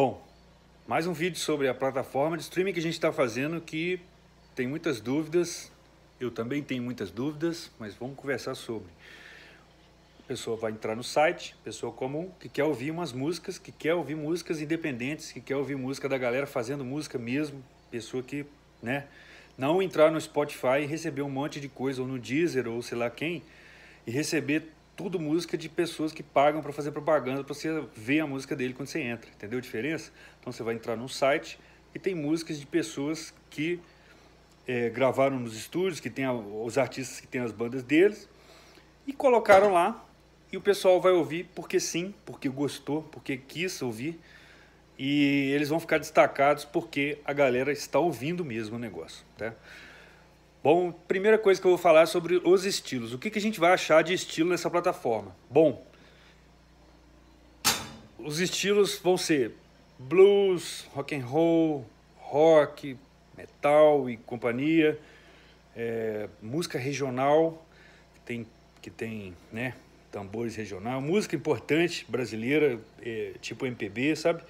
Bom, mais um vídeo sobre a plataforma de streaming que a gente está fazendo que tem muitas dúvidas. Eu também tenho muitas dúvidas, mas vamos conversar sobre. A pessoa vai entrar no site, pessoa comum, que quer ouvir umas músicas, que quer ouvir músicas independentes, que quer ouvir música da galera fazendo música mesmo, pessoa que, né, não entrar no Spotify e receber um monte de coisa, ou no Deezer, ou sei lá quem, e receber tudo música de pessoas que pagam para fazer propaganda para você ver a música dele quando você entra, entendeu a diferença? Então você vai entrar num site e tem músicas de pessoas que é, gravaram nos estúdios, que tem a, os artistas que têm as bandas deles e colocaram lá e o pessoal vai ouvir porque sim, porque gostou, porque quis ouvir e eles vão ficar destacados porque a galera está ouvindo mesmo o negócio, tá? Bom, primeira coisa que eu vou falar é sobre os estilos. O que, que a gente vai achar de estilo nessa plataforma? Bom, os estilos vão ser blues, rock and roll, rock, metal e companhia, é, música regional, que tem, que tem né, tambores regional, música importante brasileira, é, tipo MPB, sabe?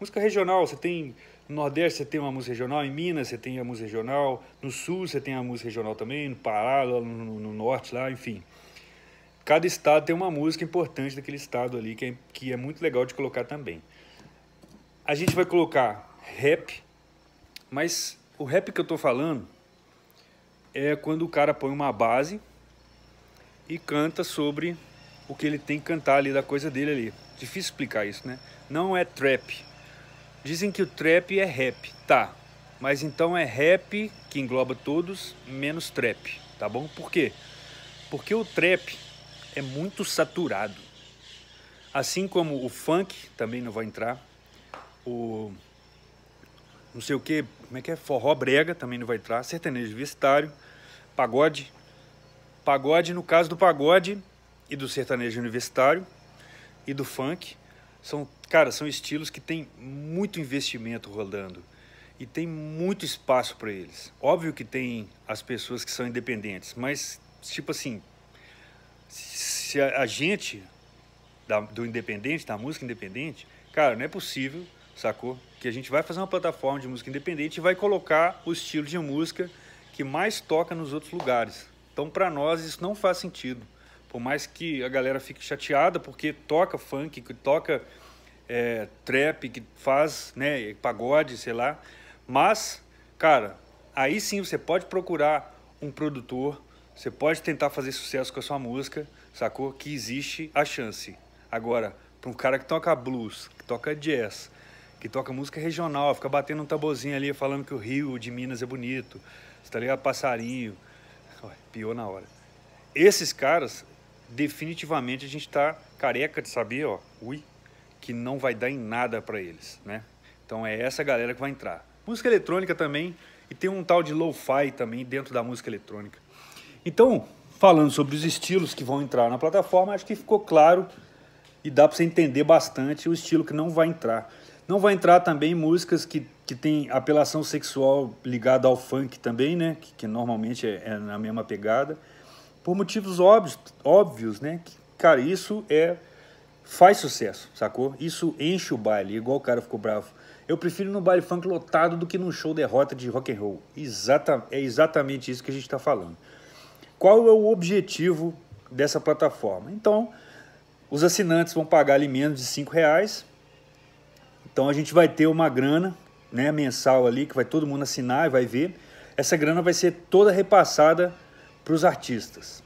Música regional, você tem no Nordeste você tem uma música regional, em Minas você tem a música regional, no Sul você tem a música regional também, no Pará, no, no, no Norte lá, enfim. Cada estado tem uma música importante daquele estado ali que é, que é muito legal de colocar também. A gente vai colocar rap, mas o rap que eu tô falando é quando o cara põe uma base e canta sobre o que ele tem que cantar ali da coisa dele ali. Difícil explicar isso, né? Não é trap, Dizem que o trap é rap, tá. Mas então é rap, que engloba todos, menos trap, tá bom? Por quê? Porque o trap é muito saturado. Assim como o funk também não vai entrar, o não sei o que, como é que é? Forró brega também não vai entrar, sertanejo universitário, pagode. Pagode, no caso do pagode e do sertanejo universitário e do funk, são, cara, são estilos que tem muito investimento rodando e tem muito espaço para eles. Óbvio que tem as pessoas que são independentes, mas tipo assim, se a, a gente da, do independente, da música independente, cara, não é possível, sacou? Que a gente vai fazer uma plataforma de música independente e vai colocar o estilo de música que mais toca nos outros lugares. Então, para nós isso não faz sentido. Por mais que a galera fique chateada, porque toca funk, que toca é, trap, que faz né, pagode, sei lá. Mas, cara, aí sim você pode procurar um produtor, você pode tentar fazer sucesso com a sua música, sacou? Que existe a chance. Agora, para um cara que toca blues, que toca jazz, que toca música regional, fica batendo um tabozinho ali falando que o Rio de Minas é bonito, você tá ligado? Passarinho. Pior na hora. Esses caras, definitivamente a gente está careca de saber, ó, ui, que não vai dar em nada para eles, né? Então é essa galera que vai entrar. Música eletrônica também e tem um tal de lo-fi também dentro da música eletrônica. Então, falando sobre os estilos que vão entrar na plataforma, acho que ficou claro e dá para você entender bastante o estilo que não vai entrar. Não vai entrar também músicas que, que tem apelação sexual ligada ao funk também, né? Que, que normalmente é, é na mesma pegada por motivos óbvios, óbvios né? Que, cara, isso é faz sucesso, sacou? Isso enche o baile, igual o cara ficou bravo. Eu prefiro no baile funk lotado do que num show derrota de rock and roll. Exata, é exatamente isso que a gente está falando. Qual é o objetivo dessa plataforma? Então, os assinantes vão pagar ali menos de cinco reais. Então a gente vai ter uma grana, né, mensal ali que vai todo mundo assinar e vai ver. Essa grana vai ser toda repassada para os artistas.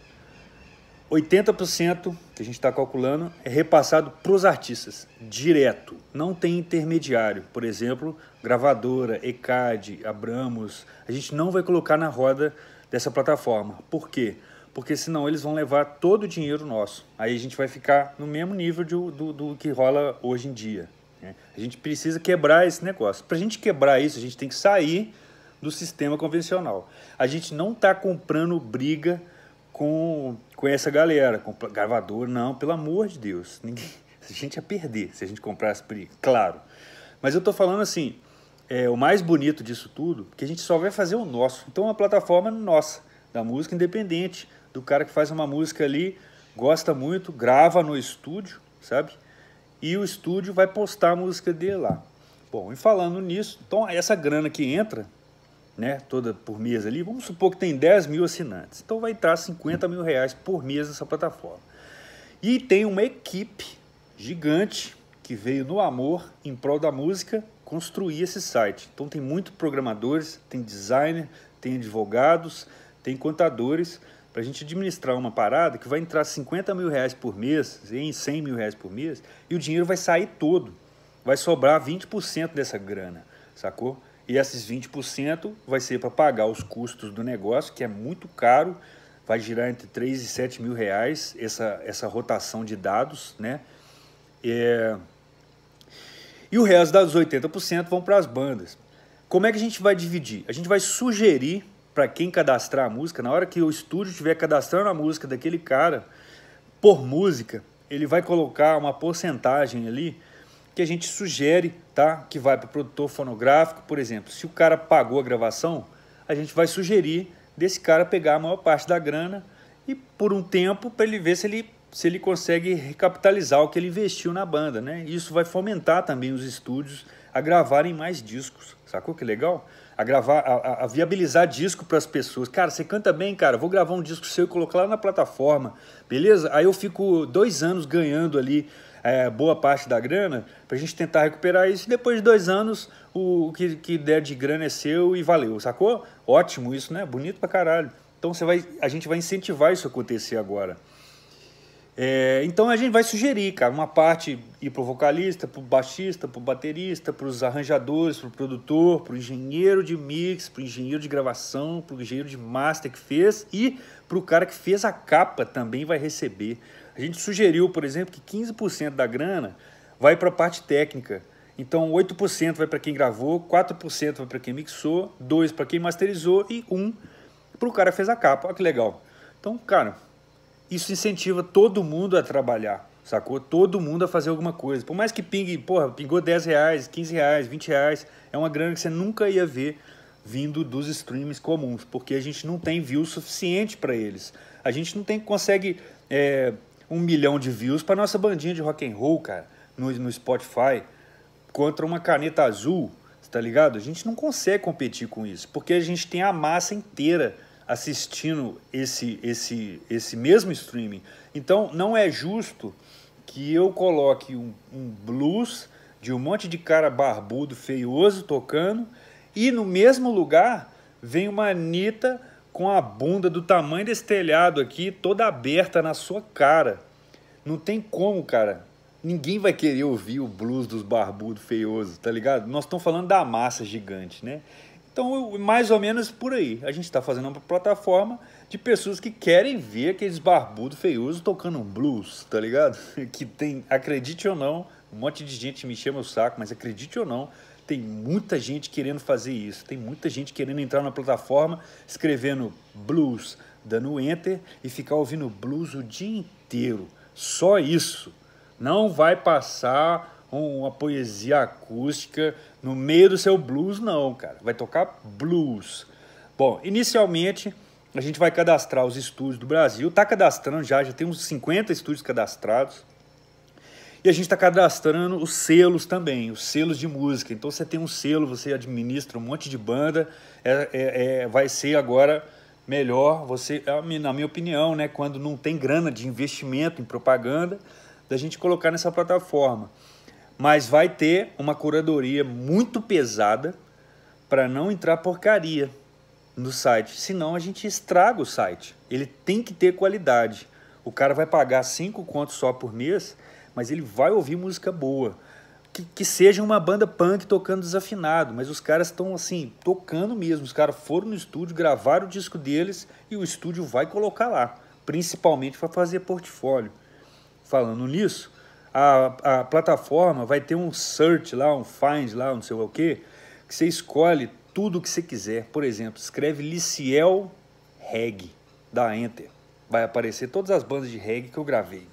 80% que a gente está calculando é repassado para os artistas, direto. Não tem intermediário. Por exemplo, gravadora, ECAD, Abramos. A gente não vai colocar na roda dessa plataforma. Por quê? Porque senão eles vão levar todo o dinheiro nosso. Aí a gente vai ficar no mesmo nível do, do, do que rola hoje em dia. Né? A gente precisa quebrar esse negócio. Para a gente quebrar isso, a gente tem que sair do sistema convencional. A gente não está comprando briga com, com essa galera, com gravador, não, pelo amor de Deus. Ninguém, a gente ia perder se a gente comprasse briga, claro. Mas eu estou falando assim, é, o mais bonito disso tudo, que a gente só vai fazer o nosso. Então, é uma plataforma nossa, da música independente, do cara que faz uma música ali, gosta muito, grava no estúdio, sabe? E o estúdio vai postar a música dele lá. Bom, e falando nisso, então essa grana que entra né, toda por mês ali, vamos supor que tem 10 mil assinantes. Então vai estar 50 mil reais por mês nessa plataforma. E tem uma equipe gigante que veio no amor, em prol da música, construir esse site. Então tem muitos programadores, tem designer, tem advogados, tem contadores, para a gente administrar uma parada que vai entrar 50 mil reais por mês, em 100 mil reais por mês, e o dinheiro vai sair todo. Vai sobrar 20% dessa grana, sacou? E esses 20% vai ser para pagar os custos do negócio, que é muito caro, vai girar entre 3 e 7 mil reais essa, essa rotação de dados, né? É... E o resto das 80% vão para as bandas. Como é que a gente vai dividir? A gente vai sugerir para quem cadastrar a música, na hora que o estúdio estiver cadastrando a música daquele cara, por música, ele vai colocar uma porcentagem ali que a gente sugere, tá? Que vai para o produtor fonográfico, por exemplo. Se o cara pagou a gravação, a gente vai sugerir desse cara pegar a maior parte da grana e por um tempo para ele ver se ele se ele consegue recapitalizar o que ele investiu na banda, né? Isso vai fomentar também os estúdios a gravarem mais discos. Sacou que legal? A gravar, a, a viabilizar disco para as pessoas. Cara, você canta bem, cara. Vou gravar um disco seu e colocar lá na plataforma, beleza? Aí eu fico dois anos ganhando ali é, boa parte da grana, para a gente tentar recuperar isso. E depois de dois anos, o, o que, que der de grana é seu e valeu, sacou? Ótimo isso, né? Bonito pra caralho. Então você vai, a gente vai incentivar isso a acontecer agora. É, então a gente vai sugerir, cara, uma parte ir pro vocalista, pro baixista, pro baterista, pros arranjadores, pro produtor, pro engenheiro de mix, pro engenheiro de gravação, pro engenheiro de master que fez e pro cara que fez a capa também vai receber. A gente sugeriu, por exemplo, que 15% da grana vai para a parte técnica. Então, 8% vai para quem gravou, 4% vai para quem mixou, 2% para quem masterizou e 1% para o cara que fez a capa. Olha que legal. Então, cara, isso incentiva todo mundo a trabalhar, sacou? Todo mundo a fazer alguma coisa. Por mais que pingue, porra, pingou 10 reais, 15 reais, 20 reais, é uma grana que você nunca ia ver vindo dos streams comuns, porque a gente não tem view suficiente para eles. A gente não tem consegue é, um milhão de views para nossa bandinha de rock and roll, cara, no, no Spotify, contra uma caneta azul, tá ligado? A gente não consegue competir com isso, porque a gente tem a massa inteira assistindo esse, esse, esse mesmo streaming. Então não é justo que eu coloque um, um blues de um monte de cara barbudo, feioso tocando, e no mesmo lugar vem uma Anitta com a bunda do tamanho desse telhado aqui, toda aberta na sua cara. Não tem como, cara. Ninguém vai querer ouvir o blues dos barbudos feiosos, tá ligado? Nós estamos falando da massa gigante, né? Então, mais ou menos por aí. A gente está fazendo uma plataforma de pessoas que querem ver aqueles barbudos feiosos tocando um blues, tá ligado? Que tem, acredite ou não, um monte de gente me chama o saco, mas acredite ou não, tem muita gente querendo fazer isso, tem muita gente querendo entrar na plataforma escrevendo blues, dando enter e ficar ouvindo blues o dia inteiro. Só isso. Não vai passar uma poesia acústica no meio do seu blues, não, cara. Vai tocar blues. Bom, inicialmente a gente vai cadastrar os estúdios do Brasil. Tá cadastrando já, já tem uns 50 estúdios cadastrados. E a gente está cadastrando os selos também, os selos de música. Então você tem um selo, você administra um monte de banda, é, é, é, vai ser agora melhor você, é, na minha opinião, né, quando não tem grana de investimento em propaganda, da gente colocar nessa plataforma. Mas vai ter uma curadoria muito pesada para não entrar porcaria no site, senão a gente estraga o site. Ele tem que ter qualidade. O cara vai pagar cinco contos só por mês, mas ele vai ouvir música boa. Que, que seja uma banda punk tocando desafinado, mas os caras estão assim, tocando mesmo. Os caras foram no estúdio, gravaram o disco deles e o estúdio vai colocar lá, principalmente para fazer portfólio. Falando nisso, a, a plataforma vai ter um search lá, um find lá, não sei o que, que você escolhe tudo que você quiser. Por exemplo, escreve Liciel Reg, dá enter. Vai aparecer todas as bandas de reggae que eu gravei.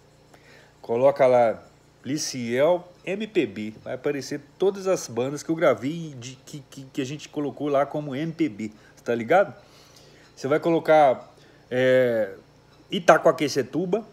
Coloca lá Liciel MPB. Vai aparecer todas as bandas que eu gravei de, que, que, que, a gente colocou lá como MPB. Tá ligado? Você vai colocar é, Itacoaquecetuba,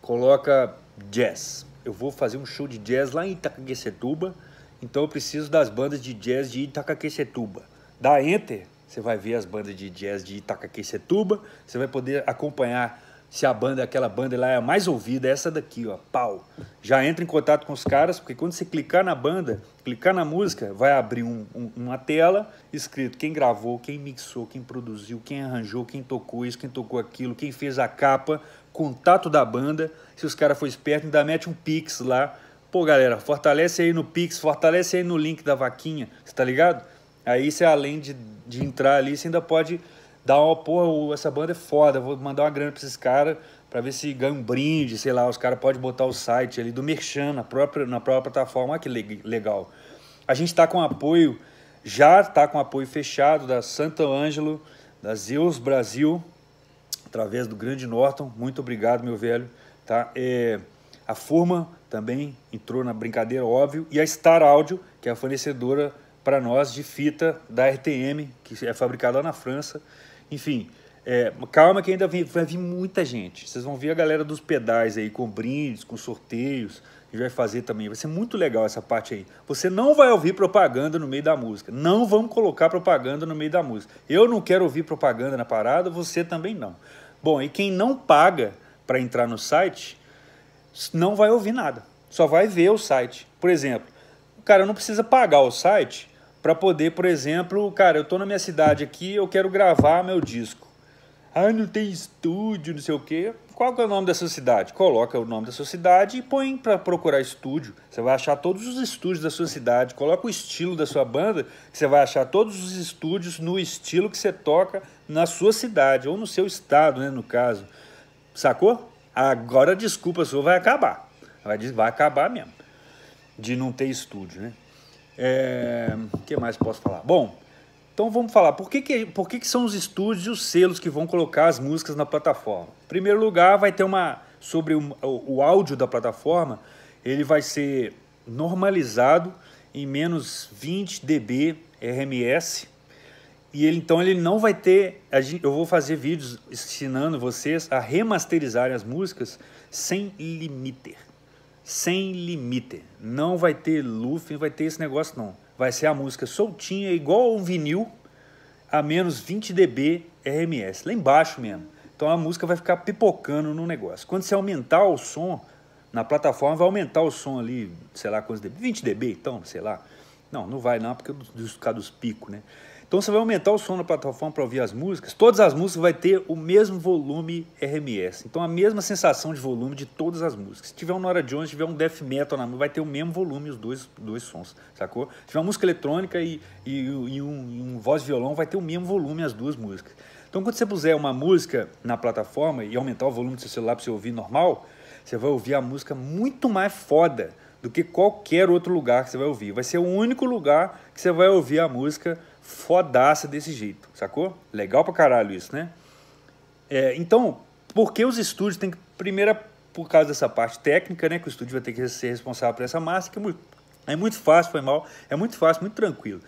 coloca jazz. Eu vou fazer um show de jazz lá em Itacaquecetuba, então eu preciso das bandas de jazz de Itacaquecetuba. Dá enter, você vai ver as bandas de jazz de Itacaquecetuba, você vai poder acompanhar se a banda, aquela banda lá é a mais ouvida, é essa daqui, ó, pau. Já entra em contato com os caras, porque quando você clicar na banda, clicar na música, vai abrir um, um, uma tela escrito quem gravou, quem mixou, quem produziu, quem arranjou, quem tocou isso, quem tocou aquilo, quem fez a capa, contato da banda. Se os caras for esperto, ainda mete um pix lá. Pô, galera, fortalece aí no pix, fortalece aí no link da vaquinha, você tá ligado? Aí você, além de, de entrar ali, você ainda pode dá uma, pô, essa banda é foda, vou mandar uma grana pra esses caras para ver se ganha um brinde, sei lá, os caras podem botar o site ali do Merchan na própria, na própria plataforma, olha que legal. A gente está com apoio, já está com apoio fechado da Santo Ângelo, da Zeus Brasil, através do Grande Norton, muito obrigado, meu velho. Tá? É, a Furma também entrou na brincadeira, óbvio, e a Star Audio, que é a fornecedora para nós de fita da RTM, que é fabricada lá na França, enfim, é, calma que ainda vem, vai vir muita gente. Vocês vão ver a galera dos pedais aí com brindes, com sorteios. A gente vai fazer também. Vai ser muito legal essa parte aí. Você não vai ouvir propaganda no meio da música. Não vamos colocar propaganda no meio da música. Eu não quero ouvir propaganda na parada, você também não. Bom, e quem não paga para entrar no site, não vai ouvir nada. Só vai ver o site. Por exemplo, o cara não precisa pagar o site para poder, por exemplo, cara, eu tô na minha cidade aqui, eu quero gravar meu disco. Ah, não tem estúdio, não sei o quê. Qual que é o nome da sua cidade? Coloca o nome da sua cidade e põe para procurar estúdio. Você vai achar todos os estúdios da sua cidade. Coloca o estilo da sua banda, você vai achar todos os estúdios no estilo que você toca na sua cidade ou no seu estado, né, no caso. Sacou? Agora a desculpa sua vai acabar. Vai, vai acabar mesmo de não ter estúdio, né? É, que mais posso falar? Bom, então vamos falar. Por que, que, por que, que são os estúdios e os selos que vão colocar as músicas na plataforma? Em primeiro lugar, vai ter uma. Sobre o, o, o áudio da plataforma, ele vai ser normalizado em menos 20 dB RMS. E ele, então ele não vai ter. Gente, eu vou fazer vídeos ensinando vocês a remasterizarem as músicas sem limiter sem limite. Não vai ter luffy, não vai ter esse negócio não. Vai ser a música soltinha, igual um vinil, a menos 20 dB RMS, lá embaixo mesmo. Então a música vai ficar pipocando no negócio. Quando você aumentar o som, na plataforma vai aumentar o som ali, sei lá quantos dB, 20 dB então, sei lá. Não, não vai não, porque é por causa dos picos, né? Então você vai aumentar o som na plataforma para ouvir as músicas. Todas as músicas vai ter o mesmo volume RMS. Então a mesma sensação de volume de todas as músicas. Se tiver um Nora Jones, se tiver um death metal na música, vai ter o mesmo volume os dois, dois sons, sacou? Se tiver uma música eletrônica e, e, e um, e um voz violão, vai ter o mesmo volume as duas músicas. Então quando você puser uma música na plataforma e aumentar o volume do seu celular para você ouvir normal, você vai ouvir a música muito mais foda do que qualquer outro lugar que você vai ouvir. Vai ser o único lugar que você vai ouvir a música fodaça desse jeito, sacou? Legal pra caralho isso, né? É, então, por que os estúdios têm que. Primeira, por causa dessa parte técnica, né? Que o estúdio vai ter que ser responsável por essa massa, que é muito, é muito fácil, foi mal, é muito fácil, muito tranquilo.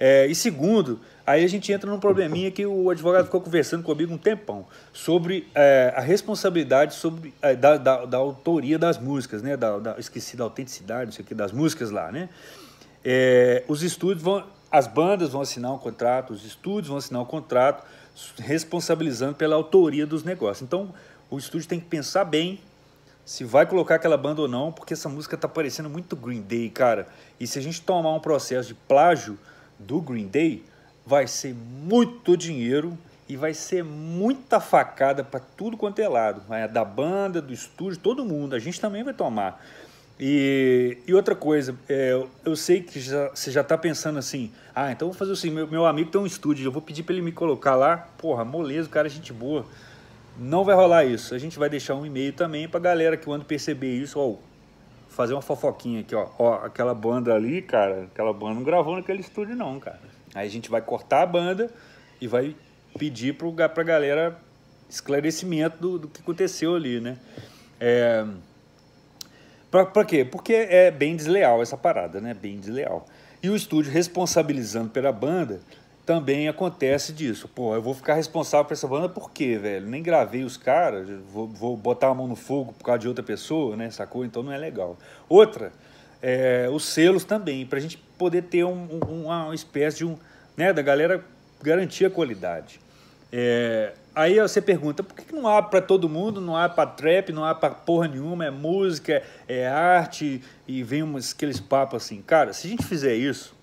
É, e segundo, aí a gente entra num probleminha que o advogado ficou conversando comigo um tempão sobre é, a responsabilidade sobre, é, da, da, da, autoria das músicas, né? Da, da, esqueci da autenticidade, não sei o que, das músicas lá, né? É, os estúdios vão, as bandas vão assinar um contrato, os estúdios vão assinar um contrato, responsabilizando pela autoria dos negócios. Então, o estúdio tem que pensar bem se vai colocar aquela banda ou não, porque essa música está parecendo muito Green Day, cara. E se a gente tomar um processo de plágio do Green Day, vai ser muito dinheiro e vai ser muita facada para tudo quanto é lado, Vai da banda, do estúdio, todo mundo. A gente também vai tomar. E, e outra coisa, é, eu sei que já, você já está pensando assim, ah, então vou fazer assim, meu, meu amigo tem um estúdio, eu vou pedir para ele me colocar lá, porra, moleza, o cara é gente boa. Não vai rolar isso. A gente vai deixar um e-mail também para galera que quando perceber isso, ó, fazer uma fofoquinha aqui, ó. ó. Aquela banda ali, cara, aquela banda não gravou naquele estúdio não, cara. Aí a gente vai cortar a banda e vai pedir para a galera esclarecimento do, do que aconteceu ali, né? É... Pra, pra quê? Porque é bem desleal essa parada, né? Bem desleal. E o estúdio responsabilizando pela banda também acontece disso. Pô, eu vou ficar responsável por essa banda por quê, velho? Nem gravei os caras, vou, vou, botar a mão no fogo por causa de outra pessoa, né? Sacou? Então não é legal. Outra, é, os selos também, pra gente poder ter um, um, uma espécie de um. né? Da galera garantir a qualidade. É, Aí você pergunta, por que não há para todo mundo, não há para trap, não há para porra nenhuma, é música, é arte, e vem uns, aqueles papos assim. Cara, se a gente fizer isso,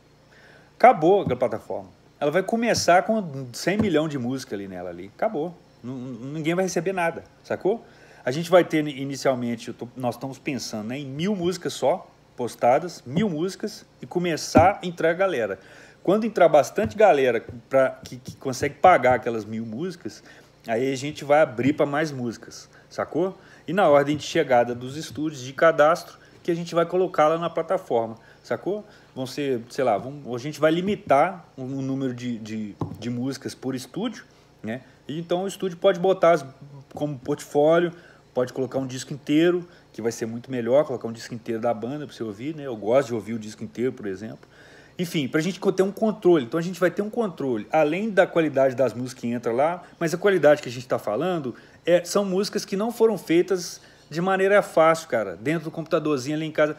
acabou a plataforma. Ela vai começar com 100 milhões de música ali nela ali, acabou. Ninguém vai receber nada, sacou? A gente vai ter inicialmente, tô, nós estamos pensando né, em mil músicas só, postadas, mil músicas, e começar a entrar a galera. Quando entrar bastante galera pra, que, que consegue pagar aquelas mil músicas, Aí a gente vai abrir para mais músicas, sacou? E na ordem de chegada dos estúdios de cadastro que a gente vai colocar lá na plataforma, sacou? Vão ser, sei lá, vão, a gente vai limitar o um, um número de, de, de, músicas por estúdio, né? E então o estúdio pode botar as, como portfólio, pode colocar um disco inteiro, que vai ser muito melhor, colocar um disco inteiro da banda para você ouvir, né? Eu gosto de ouvir o disco inteiro, por exemplo. Enfim, para a gente ter um controle. Então a gente vai ter um controle, além da qualidade das músicas que entra lá, mas a qualidade que a gente está falando é, são músicas que não foram feitas de maneira fácil, cara. Dentro do computadorzinho ali em casa.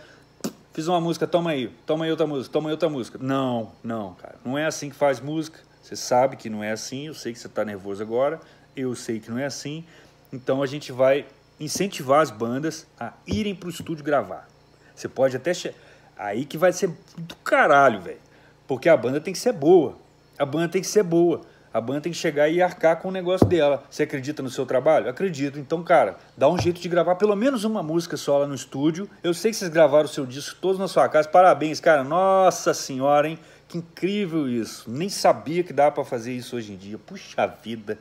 Fiz uma música, toma aí, toma aí outra música, toma aí outra música. Não, não, cara. Não é assim que faz música. Você sabe que não é assim, eu sei que você está nervoso agora, eu sei que não é assim. Então a gente vai incentivar as bandas a irem para o estúdio gravar. Você pode até chegar Aí que vai ser do caralho, velho. Porque a banda tem que ser boa. A banda tem que ser boa. A banda tem que chegar e arcar com o negócio dela. Você acredita no seu trabalho? Acredito. Então, cara, dá um jeito de gravar pelo menos uma música só lá no estúdio. Eu sei que vocês gravaram o seu disco todos na sua casa. Parabéns, cara. Nossa senhora, hein? Que incrível isso. Nem sabia que dava para fazer isso hoje em dia. Puxa vida.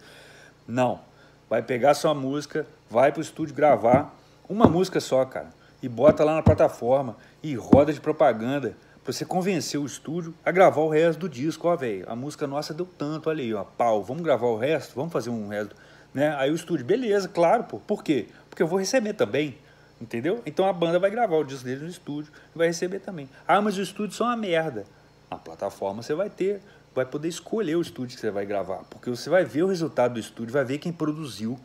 Não. Vai pegar sua música, vai pro estúdio gravar uma música só, cara e bota lá na plataforma e roda de propaganda pra você convencer o estúdio a gravar o resto do disco, ó, velho, a música nossa deu tanto, olha aí, ó, pau, vamos gravar o resto, vamos fazer um resto, né? Aí o estúdio, beleza, claro, pô, por quê? Porque eu vou receber também, entendeu? Então a banda vai gravar o disco dele no estúdio e vai receber também. Ah, mas o estúdio são é uma merda. Na plataforma você vai ter, vai poder escolher o estúdio que você vai gravar, porque você vai ver o resultado do estúdio, vai ver quem produziu,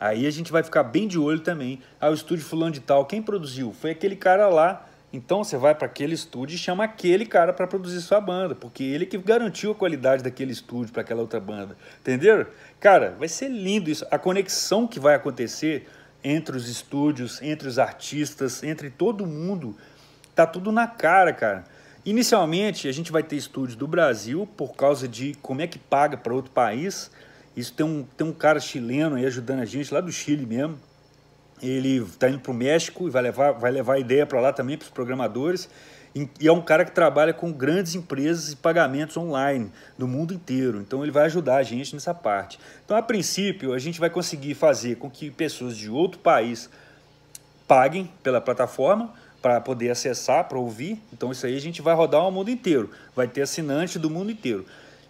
Aí a gente vai ficar bem de olho também. Ah, o estúdio fulano de tal, quem produziu? Foi aquele cara lá. Então você vai para aquele estúdio e chama aquele cara para produzir sua banda, porque ele que garantiu a qualidade daquele estúdio para aquela outra banda. Entenderam? Cara, vai ser lindo isso. A conexão que vai acontecer entre os estúdios, entre os artistas, entre todo mundo, tá tudo na cara, cara. Inicialmente, a gente vai ter estúdios do Brasil por causa de como é que paga para outro país isso tem um, tem um cara chileno aí ajudando a gente, lá do Chile mesmo. Ele está indo para o México e vai levar, vai levar a ideia para lá também, para os programadores. E é um cara que trabalha com grandes empresas e pagamentos online do mundo inteiro. Então ele vai ajudar a gente nessa parte. Então, a princípio, a gente vai conseguir fazer com que pessoas de outro país paguem pela plataforma para poder acessar, para ouvir. Então isso aí a gente vai rodar o mundo inteiro. Vai ter assinante do mundo inteiro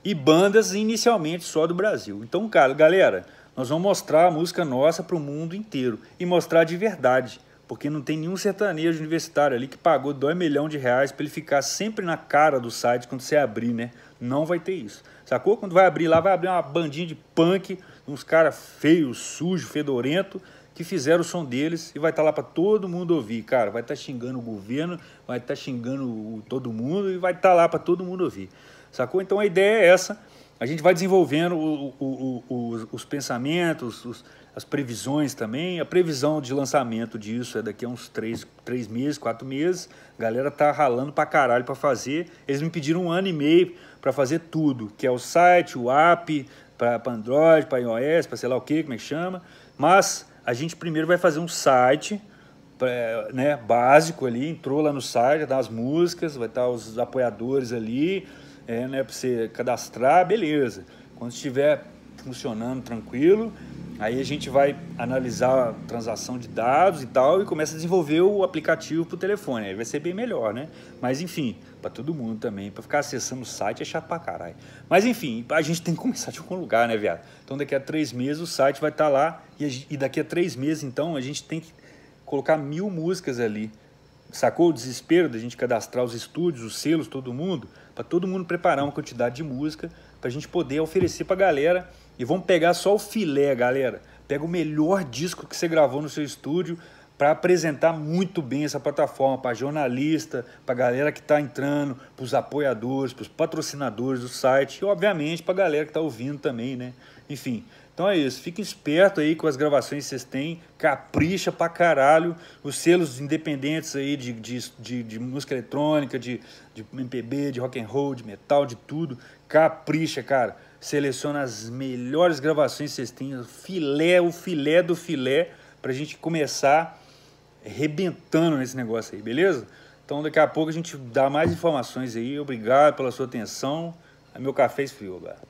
e bandas inicialmente só do Brasil. Então, cara, galera, nós vamos mostrar a música nossa para o mundo inteiro e mostrar de verdade, porque não tem nenhum sertanejo universitário ali que pagou 2 milhões de reais para ele ficar sempre na cara do site quando você abrir, né? Não vai ter isso. Sacou? Quando vai abrir lá, vai abrir uma bandinha de punk, uns caras feios, sujos, fedorento, que fizeram o som deles e vai estar tá lá para todo mundo ouvir, cara. Vai estar tá xingando o governo, vai estar tá xingando todo mundo e vai estar tá lá para todo mundo ouvir. Sacou? Então a ideia é essa. A gente vai desenvolvendo o, o, o, os, os, pensamentos, os, as previsões também. A previsão de lançamento disso é daqui a uns três, três meses, quatro meses. A galera tá ralando pra caralho pra fazer. Eles me pediram um ano e meio para fazer tudo, que é o site, o app, para Android, para iOS, para sei lá o que, como é que chama. Mas a gente primeiro vai fazer um site né, básico ali, entrou lá no site, vai dar as músicas, vai estar os apoiadores ali, é, né, para você cadastrar, beleza. Quando estiver funcionando tranquilo, aí a gente vai analisar a transação de dados e tal e começa a desenvolver o aplicativo para o telefone. Aí vai ser bem melhor, né? Mas enfim, para todo mundo também, para ficar acessando o site é chato pra caralho. Mas enfim, a gente tem que começar de algum lugar, né, viado? Então daqui a três meses o site vai estar tá lá e, e daqui a três meses então a gente tem que colocar mil músicas ali. Sacou o desespero da gente cadastrar os estúdios, os selos, todo mundo? para todo mundo preparar uma quantidade de música para a gente poder oferecer para a galera. E vamos pegar só o filé, galera. Pega o melhor disco que você gravou no seu estúdio para apresentar muito bem essa plataforma para jornalista, para galera que está entrando, para os apoiadores, para os patrocinadores do site e, obviamente, para a galera que está ouvindo também, né? Enfim, então é isso, fique esperto aí com as gravações que vocês têm, capricha pra caralho. Os selos independentes aí de, de, de, de música eletrônica, de, de MPB, de rock and roll, de metal, de tudo. Capricha, cara. Seleciona as melhores gravações que vocês têm, o filé, o filé do filé, pra gente começar rebentando nesse negócio aí, beleza? Então daqui a pouco a gente dá mais informações aí. Obrigado pela sua atenção. Meu café esfriou, cara.